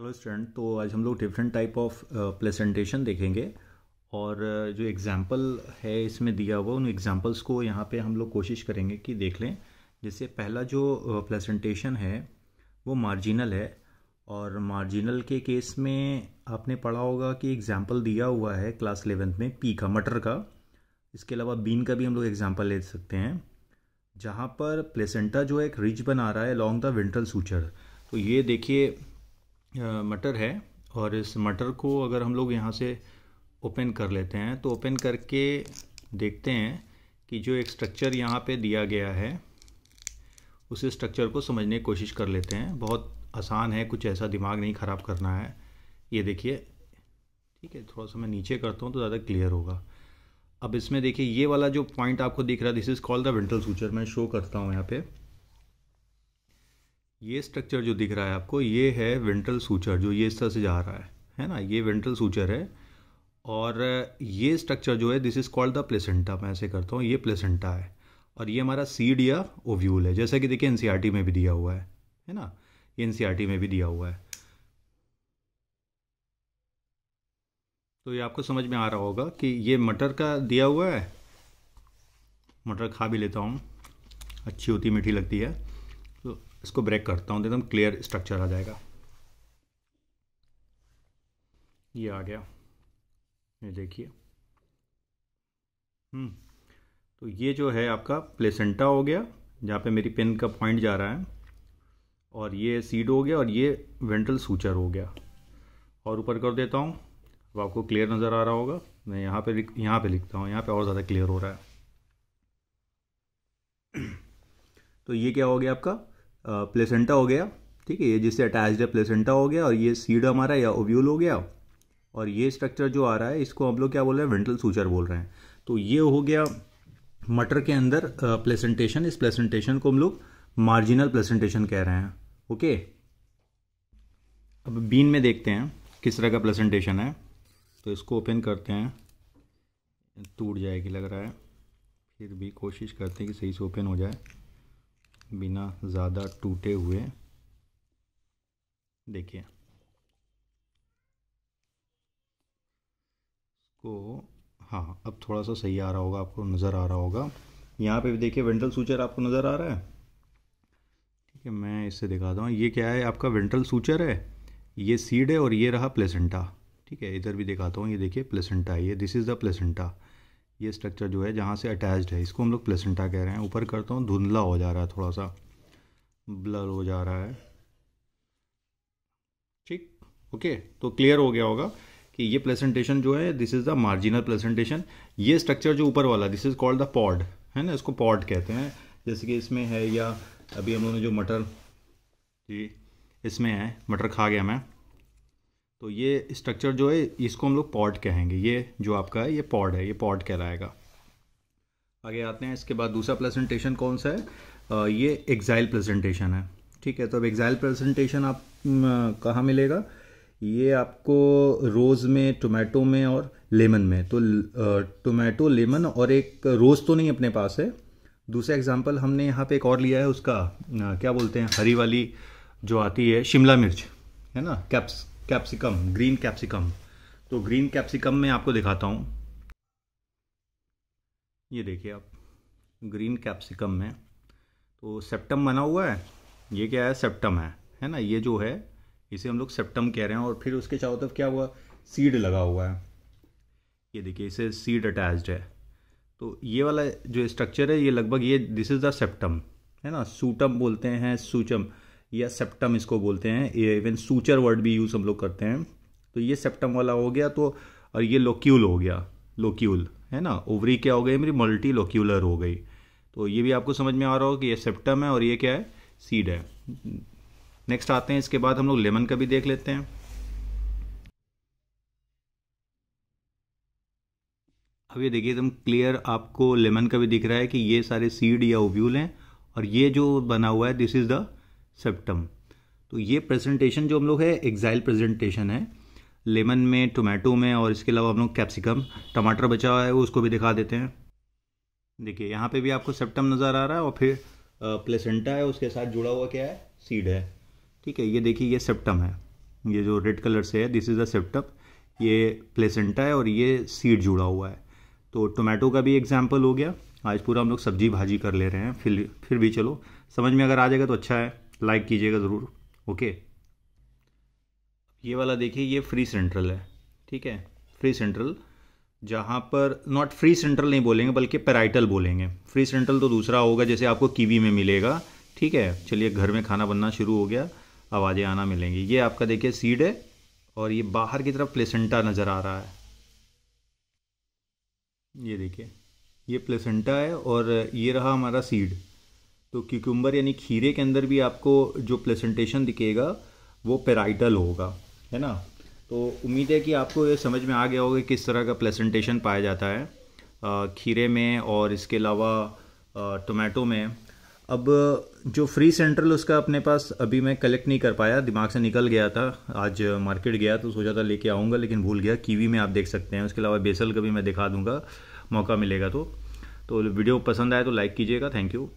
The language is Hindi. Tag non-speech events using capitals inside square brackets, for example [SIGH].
हेलो स्टूडेंट तो आज हम लोग डिफरेंट टाइप ऑफ प्लेसेंटेशन देखेंगे और uh, जो एग्जाम्पल है इसमें दिया हुआ उन एग्जाम्पल्स को यहाँ पे हम लोग कोशिश करेंगे कि देख लें जैसे पहला जो प्लेसेंटेशन uh, है वो मार्जिनल है और मार्जिनल के केस में आपने पढ़ा होगा कि एग्जाम्पल दिया हुआ है क्लास एलेवेंथ में पी का मटर का इसके अलावा बीन का भी हम लोग एग्जाम्पल ले सकते हैं जहाँ पर प्लेसेंटा जो है एक रिज बना रहा है अलॉन्ग द विंटर सूचर तो ये देखिए मटर है और इस मटर को अगर हम लोग यहाँ से ओपन कर लेते हैं तो ओपन करके देखते हैं कि जो एक स्ट्रक्चर यहाँ पे दिया गया है उस स्ट्रक्चर को समझने की कोशिश कर लेते हैं बहुत आसान है कुछ ऐसा दिमाग नहीं ख़राब करना है ये देखिए ठीक है थोड़ा सा मैं नीचे करता हूँ तो ज़्यादा क्लियर होगा अब इसमें देखिए ये वाला जो पॉइंट आपको दिख रहा है this is called the ventral suture मैं शो करता हूँ यहाँ पर ये स्ट्रक्चर जो दिख रहा है आपको ये है वेंट्रल सूचर जो ये इस तरह से जा रहा है है ना ये वेंट्रल सूचर है और ये स्ट्रक्चर जो है this is called the placenta मैं ऐसे करता हूँ ये प्लेसेंटा है और ये हमारा सीड या ओव्यूल है जैसा कि देखिए एन e में भी दिया हुआ है है ना ये एन e में भी दिया हुआ है तो ये आपको समझ में आ रहा होगा कि ये मटर का दिया हुआ है मटर खा भी लेता हूँ अच्छी होती मीठी लगती है इसको ब्रेक करता हूँ एकदम क्लियर स्ट्रक्चर आ जाएगा ये आ गया ये देखिए हम्म, तो ये जो है आपका प्लेसेंटा हो गया जहाँ पे मेरी पेन का पॉइंट जा रहा है और ये सीड हो गया और ये वेंट्रल सूचर हो गया और ऊपर कर देता हूँ अब आपको क्लियर नज़र आ रहा होगा मैं यहाँ पे यहाँ पे लिखता हूँ यहाँ पे और ज़्यादा क्लियर हो रहा है [CLEARS THROAT] तो ये क्या हो गया आपका प्लेसेंटा हो गया ठीक है ये जिससे अटैच्ड है प्लेसेंटा हो गया और ये सीड हमारा या ओव्यूल हो गया और ये स्ट्रक्चर जो आ रहा है इसको हम लोग क्या बोल रहे हैं वेंटल सूचर बोल रहे हैं तो ये हो गया मटर के अंदर प्लेसेंटेशन इस प्लेसेंटेशन को हम लोग मार्जिनल प्लेसेंटेशन कह रहे हैं ओके अब बीन में देखते हैं किस तरह का प्लेसेंटेशन है तो इसको ओपन करते हैं टूट जाएगी लग रहा है फिर भी कोशिश करते हैं कि सही से ओपन हो जाए बिना ज़्यादा टूटे हुए देखिए इसको हाँ अब थोड़ा सा सही आ रहा होगा आपको नज़र आ रहा होगा यहाँ पे भी देखिए वेंटल सूचर आपको नज़र आ रहा है ठीक है मैं इससे दिखाता हूँ ये क्या है आपका वेंटल सूचर है ये सीड है और ये रहा प्लेसेंटा ठीक है इधर भी दिखाता हूँ ये देखिए प्लेसेंटा ये दिस इज़ द प्लेसेंटा ये स्ट्रक्चर जो है जहाँ से अटैच्ड है इसको हम लोग प्लेसेंटा कह रहे हैं ऊपर करता हूँ धुंधला हो जा रहा है थोड़ा सा ब्लर हो जा रहा है ठीक ओके तो क्लियर हो गया होगा कि ये प्लेसेंटेशन जो है this is the marginal placentation ये स्ट्रक्चर जो ऊपर वाला this is called the pod है ना इसको पॉड कहते हैं जैसे कि इसमें है या अभी हम लोगों ने जो मटर जी इसमें है मटर खा गया मैं तो ये स्ट्रक्चर जो है इसको हम लोग पॉड कहेंगे ये जो आपका है ये पॉड है ये पॉड कहलाएगा आगे आते हैं इसके बाद दूसरा प्रेजेंटेशन कौन सा है आ, ये एग्जाइल प्रेजेंटेशन है ठीक है तो अब एग्जाइल प्रेजेंटेशन आप कहाँ मिलेगा ये आपको रोज़ में टोमेटो में और लेमन में तो टोमेटो लेमन और एक रोज़ तो नहीं अपने पास है दूसरा एग्जाम्पल हमने यहाँ पे एक और लिया है उसका क्या बोलते हैं हरी वाली जो आती है शिमला मिर्च है ना कैप्स कैप्सिकम ग्रीन कैप्सिकम तो ग्रीन कैप्सिकम में आपको दिखाता हूँ ये देखिए आप ग्रीन कैप्सिकम में तो सेप्टम बना हुआ है ये क्या है सेप्टम है है ना ये जो है इसे हम लोग सेप्टम कह रहे हैं और फिर उसके चारों तरफ क्या हुआ सीड लगा हुआ है ये देखिए इसे सीड अटैच्ड है तो ये वाला जो स्ट्रक्चर है ये लगभग ये दिस इज़ द सेप्टम है ना सूटम बोलते हैं सूचम या सेप्टम इसको बोलते हैं इवन सूचर वर्ड भी यूज़ हम लोग करते हैं तो ये सेप्टम वाला हो गया तो और ये लोक्यूल हो गया लोक्यूल है ना ओवरी क्या हो गई मेरी मल्टी लोक्यूलर हो गई तो ये भी आपको समझ में आ रहा हो कि ये सेप्टम है और ये क्या है सीड है नेक्स्ट आते हैं इसके बाद हम लोग लेमन का भी देख लेते हैं अब ये देखिए एकदम क्लियर आपको लेमन का भी दिख रहा है कि ये सारे सीड या ओव्यूल हैं और ये जो बना हुआ है दिस इज़ द सेप्टम तो ये प्रेजेंटेशन जो हम लोग है एग्जाइल प्रेजेंटेशन है लेमन में टोमेटो में और इसके अलावा हम लोग कैप्सिकम टमाटर बचा हुआ है वो उसको भी दिखा देते हैं देखिए यहाँ पे भी आपको सेप्टम नज़र आ रहा है और फिर प्लेसेंटा है उसके साथ जुड़ा हुआ क्या है सीड है ठीक है ये देखिए ये सेप्टम है ये जो रेड कलर से है दिस इज़ द सेप्टम ये प्लेसेंटा है और ये सीड जुड़ा हुआ है तो टोमेटो का भी एग्जाम्पल हो गया आज पूरा हम लोग सब्जी भाजी कर ले रहे हैं फिर फिर भी चलो समझ में अगर आ जाएगा तो अच्छा है लाइक कीजिएगा ज़रूर ओके ये वाला देखिए ये फ्री सेंट्रल है ठीक है फ्री सेंट्रल जहाँ पर नॉट फ्री सेंट्रल नहीं बोलेंगे बल्कि पेराइटल बोलेंगे फ्री सेंट्रल तो दूसरा होगा जैसे आपको कीवी में मिलेगा ठीक है चलिए घर में खाना बनना शुरू हो गया आवाज़ें आना मिलेंगी ये आपका देखिए सीड है और ये बाहर की तरफ प्लेसेंटा नज़र आ रहा है ये देखिए ये प्लेसेंटा है और ये रहा हमारा सीड तो क्यूक्यूम्बर यानी खीरे के अंदर भी आपको जो प्लेसेंटेशन दिखेगा वो पेराइटल होगा है ना तो उम्मीद है कि आपको ये समझ में आ गया होगा किस तरह का प्लेसेंटेशन पाया जाता है खीरे में और इसके अलावा टोमेटो में अब जो फ्री सेंट्रल उसका अपने पास अभी मैं कलेक्ट नहीं कर पाया दिमाग से निकल गया था आज मार्केट गया तो सोचा था लेके आऊँगा लेकिन भूल गया कीवी में आप देख सकते हैं उसके अलावा बेसल का भी मैं दिखा दूँगा मौका मिलेगा तो तो वीडियो पसंद आए तो लाइक कीजिएगा थैंक यू